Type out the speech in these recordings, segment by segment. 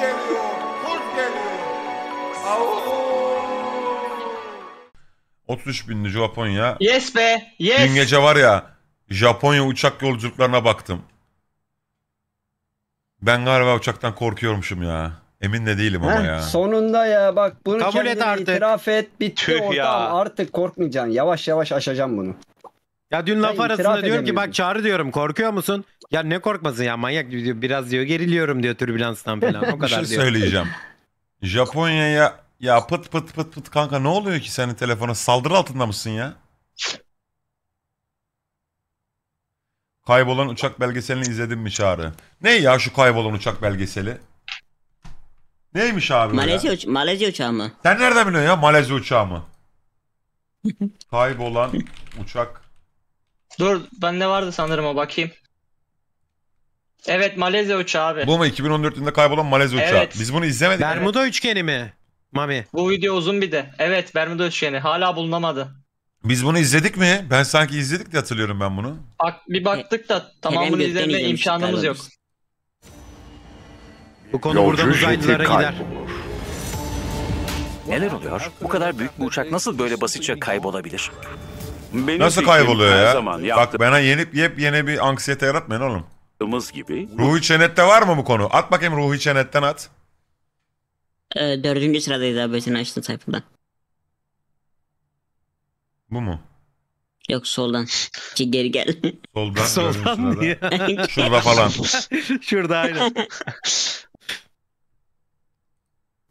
geliyor, kurt geliyor. Avuuu. 33 bindi Japonya. Yes be, yes. Dün gece var ya Japonya uçak yolculuklarına baktım. Ben galiba uçaktan korkuyormuşum ya. Emin de değilim ama Heh, ya. Sonunda ya bak bunu Kabul et artık. itiraf et bitti Tüh ya. artık korkmayacaksın yavaş yavaş aşacağım bunu. Ya dün laf itiraf arasında diyorum ki bak Çağrı diyorum korkuyor musun? Ya ne korkmasın ya manyak diyor. Biraz diyor geriliyorum diyor türbülanstan falan. O kadar Bir şey diyor. söyleyeceğim. Japonya'ya ya pıt pıt pıt pıt kanka ne oluyor ki senin telefona? Saldırı altında mısın ya? Kaybolan uçak belgeselini izledim mi Çağrı? Ne ya şu kaybolan uçak belgeseli? Neymiş abi o ya? Malezya, uç- Malezya uçağı mı? Sen nereden biliyorsun ya Malezya uçağı mı? Kaybolan uçak Dur bende vardı sanırım o bakayım. Evet Malezya uçağı abi. Bu mu 2014 yılında kaybolan Malezya uçağı? Evet. Biz bunu izlemedik. Bermuda üçgeni mi? Mami. Bu video uzun bir de. Evet Bermuda üçgeni hala bulunamadı. Biz bunu izledik mi? Ben sanki izledik de hatırlıyorum ben bunu. Bak, bir baktık da e, tamamını Helen izleme imkanımız yok. izlemiştik Bu konu Yolcu buradan uzaylılara gider. Neler oluyor? Bu kadar büyük bir uçak nasıl böyle basitçe kaybolabilir? Benim Nasıl kayboluyor ya? Zaman Bak bana yenip yepyeni bir anksiyete yaratmayın oğlum yaptığımız gibi. Ruhi Çenet'te var mı bu konu? At bakayım Ruhi Çenet'ten at. Ee, dördüncü sıradaydı, abi sen açtın sayfadan. Bu mu? Yok soldan. Ki geri gel. Soldan. soldan mı ya? Şurada falan. Şurada aynen.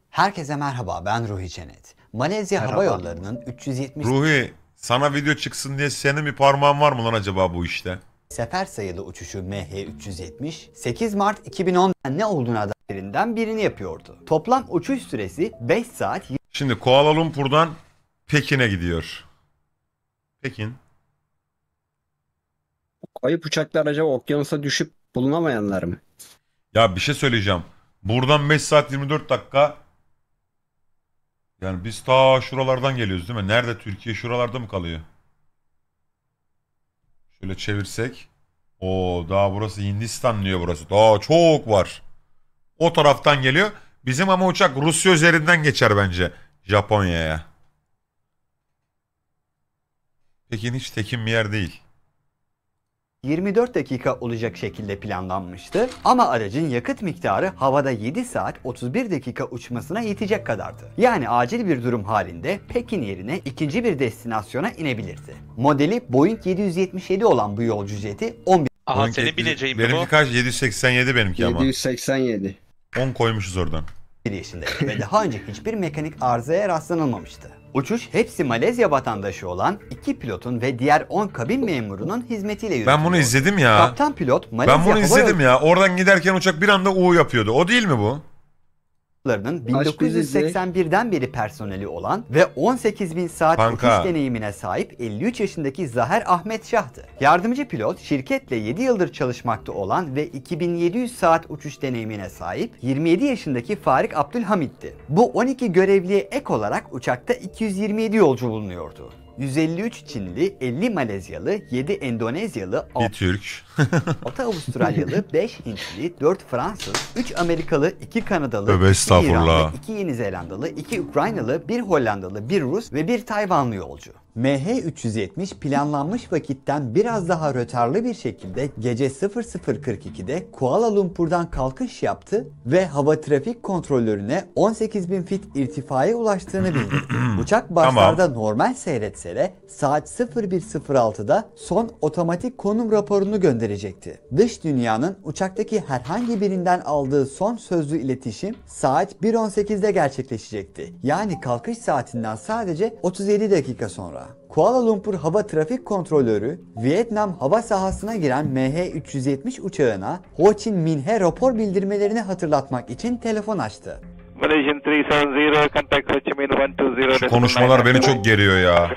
Herkese merhaba ben Ruhi Çenet. Malezya merhaba. Hava Yolları'nın 370... Ruhi sana video çıksın diye senin bir parmağın var mı lan acaba bu işte? Sefer sayılı uçuşu MH370 8 Mart 2010 ne olduğuna dairinden birini yapıyordu. Toplam uçuş süresi 5 saat Şimdi Kuala Lumpur'dan Pekin'e gidiyor. Pekin. Kayıp uçaklar acaba okyanusa düşüp bulunamayanlar mı? Ya bir şey söyleyeceğim. Buradan 5 saat 24 dakika yani biz ta şuralardan geliyoruz değil mi? Nerede Türkiye şuralarda mı kalıyor? Şöyle çevirsek. O daha burası Hindistan diyor burası. Daha çok var. O taraftan geliyor. Bizim ama uçak Rusya üzerinden geçer bence. Japonya'ya. Pekin hiç tekin bir yer değil. 24 dakika olacak şekilde planlanmıştı ama aracın yakıt miktarı havada 7 saat 31 dakika uçmasına yetecek kadardı. Yani acil bir durum halinde Pekin yerine ikinci bir destinasyona inebilirdi. Modeli Boeing 777 olan bu yolcu jeti 11 Aha senin bileceğin benimki bu. kaç? 787 benimki ama. 787. 10 koymuşuz oradan seviyesinde ve daha önce hiçbir mekanik arızaya rastlanılmamıştı. Uçuş hepsi Malezya vatandaşı olan iki pilotun ve diğer 10 kabin memurunun hizmetiyle yürütüldü. Ben bunu izledim ya. Kaptan pilot Malezya Ben bunu izledim ya. Oradan giderken uçak bir anda U yapıyordu. O değil mi bu? Larının 1981'den beri personeli olan ve 18 bin saat Kanka. uçuş deneyimine sahip 53 yaşındaki Zaher Ahmet Şah'tı. Yardımcı pilot şirketle 7 yıldır çalışmakta olan ve 2700 saat uçuş deneyimine sahip 27 yaşındaki Farik Abdülhamid'ti. Bu 12 görevliye ek olarak uçakta 227 yolcu bulunuyordu. 153 Çinli, 50 Malezyalı, 7 Endonezyalı, Bir Türk. 6 Avustralyalı, 5 Hintli, 4 Fransız, 3 Amerikalı, 2 Kanadalı, 2 İranlı, 2 Yeni Zelandalı, 2 Ukraynalı, 1 Hollandalı, 1 Rus ve 1 Tayvanlı yolcu. MH370 planlanmış vakitten biraz daha rötarlı bir şekilde gece 00.42'de Kuala Lumpur'dan kalkış yaptı ve hava trafik kontrollerine 18.000 fit irtifaya ulaştığını bildirdi. Uçak başlarda tamam. normal seyretse de saat 01.06'da son otomatik konum raporunu gönderecekti. Dış dünyanın uçaktaki herhangi birinden aldığı son sözlü iletişim saat 1.18'de gerçekleşecekti. Yani kalkış saatinden sadece 37 dakika sonra. Kuala Lumpur Hava Trafik Kontrolörü Vietnam hava sahasına giren MH370 uçağına Ho Chi Minh'e rapor bildirmelerini hatırlatmak için telefon açtı. Şu konuşmalar beni çok geriyor ya.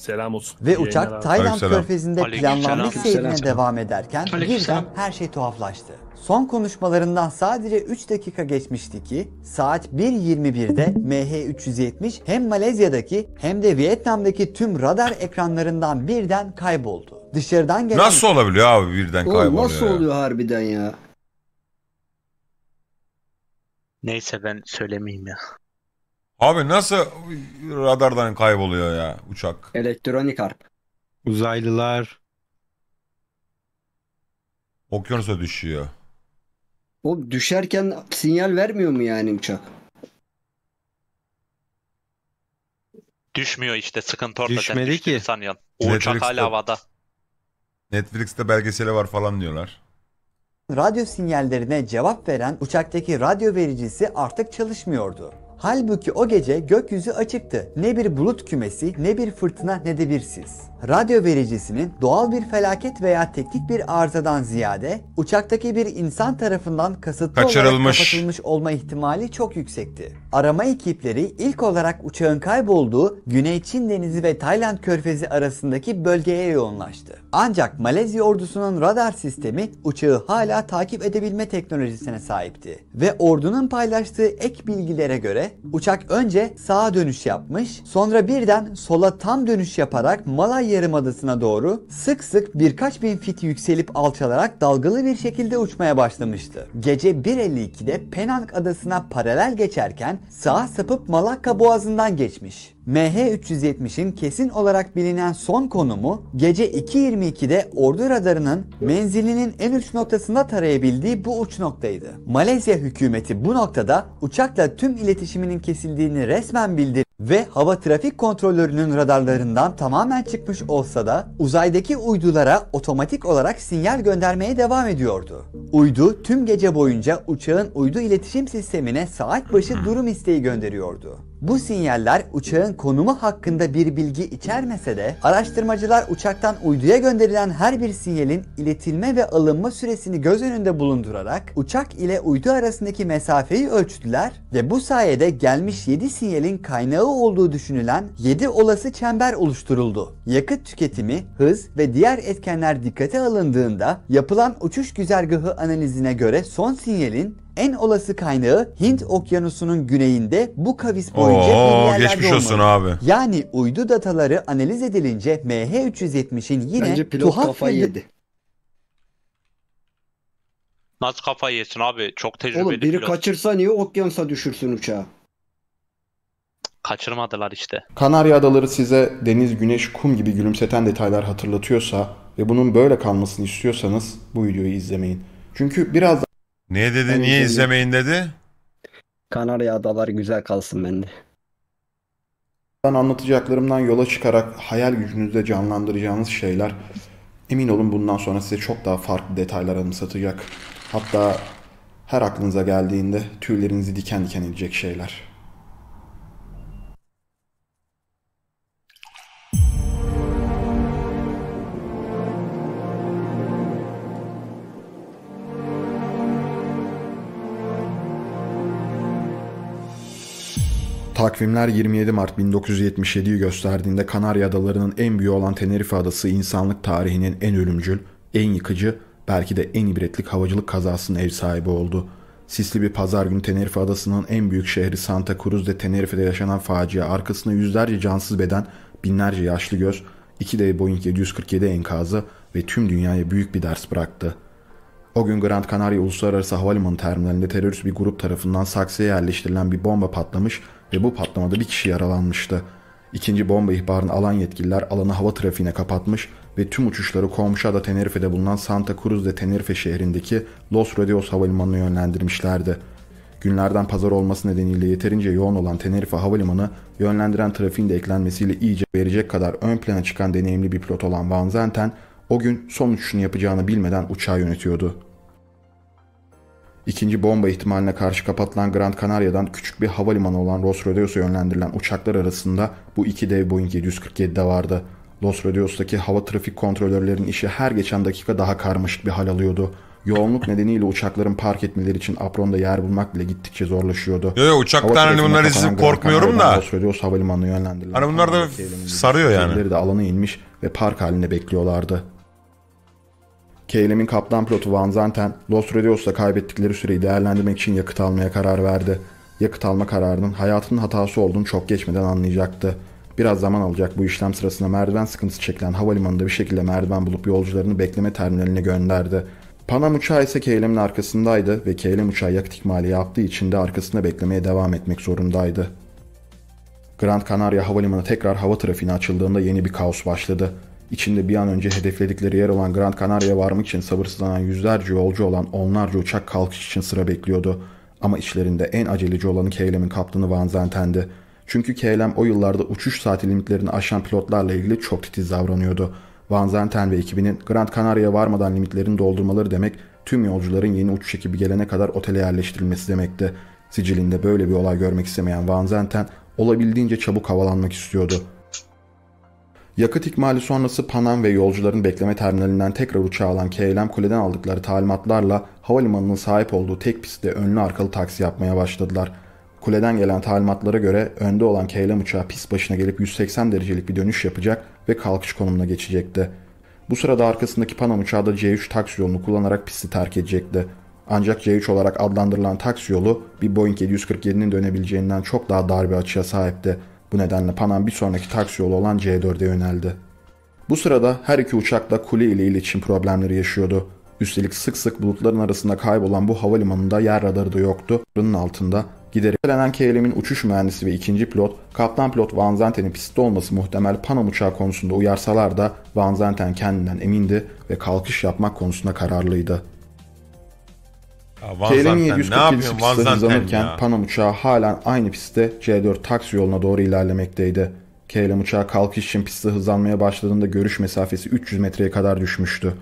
Selam olsun. Ve İyi uçak Tayland körfezinde Aleykümselam. planlanmış seyrine devam ederken birden her şey tuhaflaştı. Son konuşmalarından sadece 3 dakika geçmişti ki saat 1.21'de MH370 hem Malezya'daki hem de Vietnam'daki tüm radar ekranlarından birden kayboldu. Dışarıdan gelen Nasıl olabiliyor abi birden Oğlum kayboluyor? nasıl oluyor harbiden ya? Neyse ben söylemeyeyim ya. Abi nasıl radardan kayboluyor ya uçak? Elektronik harp. Uzaylılar. Okyanusa düşüyor. O düşerken sinyal vermiyor mu yani uçak? Düşmüyor işte sıkıntı orada. Düşmedi ki. Sanıyorsun. O Netflix'te- uçak hala havada. Netflix'te belgeseli var falan diyorlar. Radyo sinyallerine cevap veren uçaktaki radyo vericisi artık çalışmıyordu. Halbuki o gece gökyüzü açıktı. Ne bir bulut kümesi, ne bir fırtına, ne de bir sis. Radyo vericisinin doğal bir felaket veya teknik bir arızadan ziyade uçaktaki bir insan tarafından kasıtlı Kaçırılmış. olarak kapatılmış olma ihtimali çok yüksekti. Arama ekipleri ilk olarak uçağın kaybolduğu Güney Çin Denizi ve Tayland Körfezi arasındaki bölgeye yoğunlaştı. Ancak Malezya ordusunun radar sistemi uçağı hala takip edebilme teknolojisine sahipti ve ordunun paylaştığı ek bilgilere göre uçak önce sağa dönüş yapmış, sonra birden sola tam dönüş yaparak Malay Yarımadası'na doğru sık sık birkaç bin fit yükselip alçalarak dalgalı bir şekilde uçmaya başlamıştı. Gece 1.52'de Penang adasına paralel geçerken sağa sapıp Malakka boğazından geçmiş. MH-370'in kesin olarak bilinen son konumu gece 2.22'de ordu radarının menzilinin en uç noktasında tarayabildiği bu uç noktaydı. Malezya hükümeti bu noktada uçakla tüm iletişiminin kesildiğini resmen bildirdi ve hava trafik kontrolörünün radarlarından tamamen çıkmış olsa da uzaydaki uydulara otomatik olarak sinyal göndermeye devam ediyordu. Uydu tüm gece boyunca uçağın uydu iletişim sistemine saat başı durum isteği gönderiyordu. Bu sinyaller uçağın konumu hakkında bir bilgi içermese de araştırmacılar uçaktan uyduya gönderilen her bir sinyalin iletilme ve alınma süresini göz önünde bulundurarak uçak ile uydu arasındaki mesafeyi ölçtüler ve bu sayede gelmiş 7 sinyalin kaynağı olduğu düşünülen 7 olası çember oluşturuldu. Yakıt tüketimi, hız ve diğer etkenler dikkate alındığında yapılan uçuş güzergahı analizine göre son sinyalin en olası kaynağı Hint okyanusunun güneyinde bu kavis boyunca Oo, yerlerde geçmiş olsun olmalı. abi. Yani uydu dataları analiz edilince MH370'in yine Bence pilot tuhaf kafayı bir... yedi. Nasıl kafayı yesin abi? Çok tecrübeli Oğlum biri pilot. kaçırsa niye okyanusa düşürsün uçağı? Kaçırmadılar işte. Kanarya Adaları size deniz, güneş, kum gibi gülümseten detaylar hatırlatıyorsa ve bunun böyle kalmasını istiyorsanız bu videoyu izlemeyin. Çünkü biraz Niye dedi? Ben niye izlemiyorum. izlemeyin dedi? Kanarya Adaları güzel kalsın bende. Ben anlatacaklarımdan yola çıkarak hayal gücünüzde canlandıracağınız şeyler emin olun bundan sonra size çok daha farklı detaylar anımsatacak. Hatta her aklınıza geldiğinde tüylerinizi diken diken edecek şeyler. Takvimler 27 Mart 1977'yi gösterdiğinde Kanarya Adaları'nın en büyüğü olan Tenerife Adası insanlık tarihinin en ölümcül, en yıkıcı, belki de en ibretlik havacılık kazasının ev sahibi oldu. Sisli bir pazar günü Tenerife Adası'nın en büyük şehri Santa Cruz'de Tenerife'de yaşanan facia arkasında yüzlerce cansız beden, binlerce yaşlı göz, 2 de Boeing 747 enkazı ve tüm dünyaya büyük bir ders bıraktı. O gün Grand Canaria Uluslararası Havalimanı terminalinde terörist bir grup tarafından saksıya yerleştirilen bir bomba patlamış ve bu patlamada bir kişi yaralanmıştı. İkinci bomba ihbarını alan yetkililer alanı hava trafiğine kapatmış ve tüm uçuşları Komşada Tenerife'de bulunan Santa Cruz de Tenerife şehrindeki Los Rodeos Havalimanı'na yönlendirmişlerdi. Günlerden pazar olması nedeniyle yeterince yoğun olan Tenerife Havalimanı yönlendiren trafiğin de eklenmesiyle iyice verecek kadar ön plana çıkan deneyimli bir pilot olan Van Zanten o gün son uçuşunu yapacağını bilmeden uçağı yönetiyordu. İkinci bomba ihtimaline karşı kapatılan Gran Canaria'dan küçük bir havalimanı olan Los Rodos'a yönlendirilen uçaklar arasında bu iki dev Boeing 747 de vardı. Los Rodos'taki hava trafik kontrolörlerinin işi her geçen dakika daha karmaşık bir hal alıyordu. Yoğunluk nedeniyle uçakların park etmeleri için apronda yer bulmak bile gittikçe zorlaşıyordu. Yo yo uçaktan hani bunları izleyip korkmuyorum da. Los Rodos havalimanına yönlendirilen. Hani bunlar da sarıyor yani. de alana inmiş ve park halinde bekliyorlardı. KLM'in kaptan pilotu Van Zanten, Los Rodos'ta kaybettikleri süreyi değerlendirmek için yakıt almaya karar verdi. Yakıt alma kararının hayatının hatası olduğunu çok geçmeden anlayacaktı. Biraz zaman alacak bu işlem sırasında merdiven sıkıntısı çekilen havalimanında bir şekilde merdiven bulup yolcularını bekleme terminaline gönderdi. Panam uçağı ise KLM'in arkasındaydı ve KLM uçağı yakıt ikmali yaptığı için de arkasında beklemeye devam etmek zorundaydı. Grand Canaria Havalimanı tekrar hava trafiğine açıldığında yeni bir kaos başladı. İçinde bir an önce hedefledikleri yer olan Grand Canaria'ya varmak için sabırsızlanan yüzlerce yolcu olan onlarca uçak kalkış için sıra bekliyordu. Ama içlerinde en aceleci olanı keylemin kaptanı Van Zanten'di. Çünkü keylem o yıllarda uçuş saati limitlerini aşan pilotlarla ilgili çok titiz davranıyordu. Van Zanten ve ekibinin Grand Canaria'ya varmadan limitlerini doldurmaları demek tüm yolcuların yeni uçuş ekibi gelene kadar otele yerleştirilmesi demekti. Sicilinde böyle bir olay görmek istemeyen Van Zanten, olabildiğince çabuk havalanmak istiyordu. Yakıt ikmali sonrası Panam ve yolcuların bekleme terminalinden tekrar uçağı alan KLM Kule'den aldıkları talimatlarla havalimanının sahip olduğu tek pistte önlü arkalı taksi yapmaya başladılar. Kuleden gelen talimatlara göre önde olan KLM uçağı pist başına gelip 180 derecelik bir dönüş yapacak ve kalkış konumuna geçecekti. Bu sırada arkasındaki Panam uçağı da C3 taksi yolunu kullanarak pisti terk edecekti. Ancak C3 olarak adlandırılan taksi yolu bir Boeing 747'nin dönebileceğinden çok daha dar bir açıya sahipti. Bu nedenle Panam bir sonraki taksi yolu olan C4'e yöneldi. Bu sırada her iki uçak da kule ile iletişim problemleri yaşıyordu. Üstelik sık sık bulutların arasında kaybolan bu havalimanında yer radarı da yoktu. Bunun altında giderek gelen KLM'in uçuş mühendisi ve ikinci pilot, kaptan pilot Van Zanten'in pistte olması muhtemel Panam uçağı konusunda uyarsalar da Van Zanten kendinden emindi ve kalkış yapmak konusunda kararlıydı. TL'nin 148 piste hızlanırken ya. Panam uçağı halen aynı pistte C4 taksi yoluna doğru ilerlemekteydi. KLM uçağı kalkış için piste hızlanmaya başladığında görüş mesafesi 300 metreye kadar düşmüştü.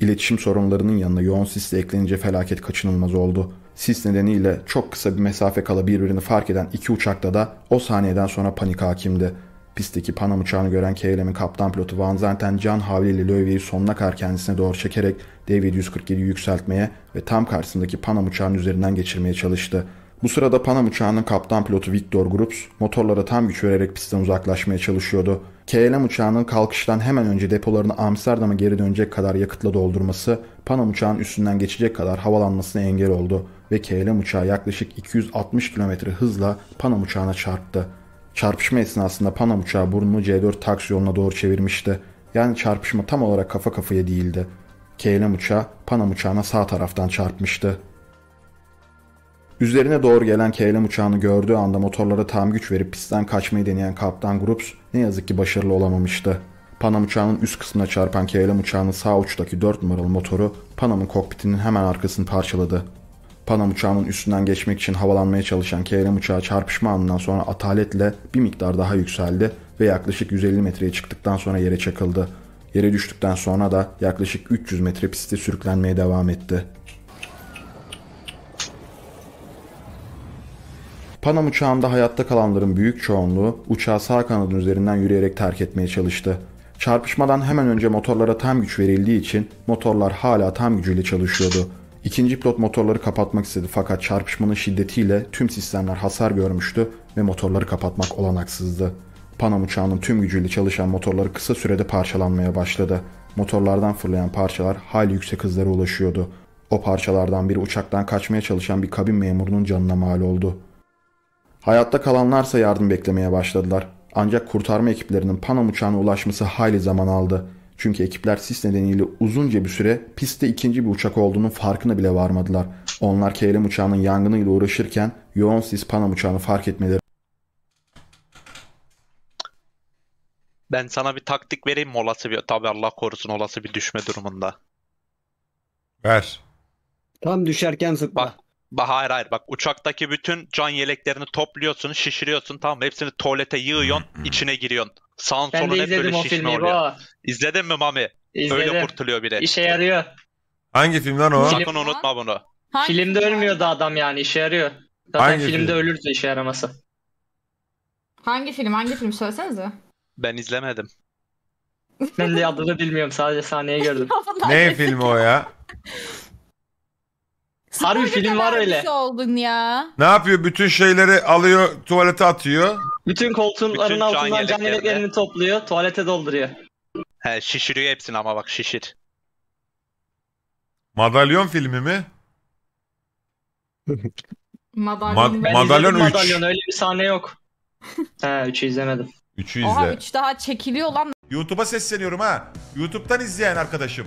İletişim sorunlarının yanına yoğun sis de eklenince felaket kaçınılmaz oldu. Sis nedeniyle çok kısa bir mesafe kala birbirini fark eden iki uçakta da o saniyeden sonra panik hakimdi. Pistteki Panam uçağını gören KLM'in kaptan pilotu Van zaten can havliyle Löwy'yi sonuna kadar kendisine doğru çekerek David 747yi yükseltmeye ve tam karşısındaki Panam uçağının üzerinden geçirmeye çalıştı. Bu sırada Panam uçağının kaptan pilotu Victor Grups motorlara tam güç vererek pistten uzaklaşmaya çalışıyordu. KLM uçağının kalkıştan hemen önce depolarını Amsterdam'a geri dönecek kadar yakıtla doldurması Panam uçağının üstünden geçecek kadar havalanmasına engel oldu ve KLM uçağı yaklaşık 260 km hızla Panam uçağına çarptı. Çarpışma esnasında Panam uçağı burnunu C4 taksi yoluna doğru çevirmişti. Yani çarpışma tam olarak kafa kafaya değildi. KLM uçağı Panam uçağına sağ taraftan çarpmıştı. Üzerine doğru gelen KLM uçağını gördüğü anda motorlara tam güç verip pistten kaçmayı deneyen Kaptan Grups ne yazık ki başarılı olamamıştı. Panam uçağının üst kısmına çarpan KLM uçağının sağ uçtaki 4 numaralı motoru Panam'ın kokpitinin hemen arkasını parçaladı. Panam uçağının üstünden geçmek için havalanmaya çalışan KLM uçağı çarpışma anından sonra ataletle bir miktar daha yükseldi ve yaklaşık 150 metreye çıktıktan sonra yere çakıldı. Yere düştükten sonra da yaklaşık 300 metre piste sürüklenmeye devam etti. Panam uçağında hayatta kalanların büyük çoğunluğu uçağı sağ kanadın üzerinden yürüyerek terk etmeye çalıştı. Çarpışmadan hemen önce motorlara tam güç verildiği için motorlar hala tam gücüyle çalışıyordu. İkinci pilot motorları kapatmak istedi fakat çarpışmanın şiddetiyle tüm sistemler hasar görmüştü ve motorları kapatmak olanaksızdı. Panam uçağının tüm gücüyle çalışan motorları kısa sürede parçalanmaya başladı. Motorlardan fırlayan parçalar hayli yüksek hızlara ulaşıyordu. O parçalardan biri uçaktan kaçmaya çalışan bir kabin memurunun canına mal oldu. Hayatta kalanlarsa yardım beklemeye başladılar. Ancak kurtarma ekiplerinin Panam uçağına ulaşması hayli zaman aldı. Çünkü ekipler sis nedeniyle uzunca bir süre pistte ikinci bir uçak olduğunun farkına bile varmadılar. Onlar KLM uçağının yangınıyla uğraşırken yoğun sis Panam uçağını fark etmeleri Ben sana bir taktik vereyim mi olası bir tabi Allah korusun olası bir düşme durumunda. Ver. Tam düşerken zıpla. Bak, bak hayır hayır bak uçaktaki bütün can yeleklerini topluyorsun, şişiriyorsun tamam hepsini tuvalete yığıyorsun, içine giriyorsun. Sağın ben solun hep böyle şişme oluyor. İzledin mi Mami? İzledim. Öyle kurtuluyor biri. İşe yarıyor. Hangi filmden o? Sakın Film- unutma bunu. Hangi Filmde film? ölmüyordu adam yani işe yarıyor. Zaten Hangi filmde film? ölürdü işe yaraması. Hangi film? Hangi film? Söylesenize. Ben izlemedim. Ben de adını bilmiyorum sadece sahneyi gördüm. Ne film o ya? Harbi film var öyle. oldun ya. Ne yapıyor? Bütün şeyleri alıyor, tuvalete atıyor. Bütün koltukların Bütün altından can yeleklerini- topluyor, tuvalete dolduruyor. He, şişiriyor hepsini ama bak şişir. Madalyon filmi mi? Madalyon. Ben Madalyon izledim Madalyon öyle bir sahne yok. He 3'ü izlemedim. Üçü izle. Oha 3 daha çekiliyor lan. YouTube'a sesleniyorum ha. YouTube'dan izleyen arkadaşım.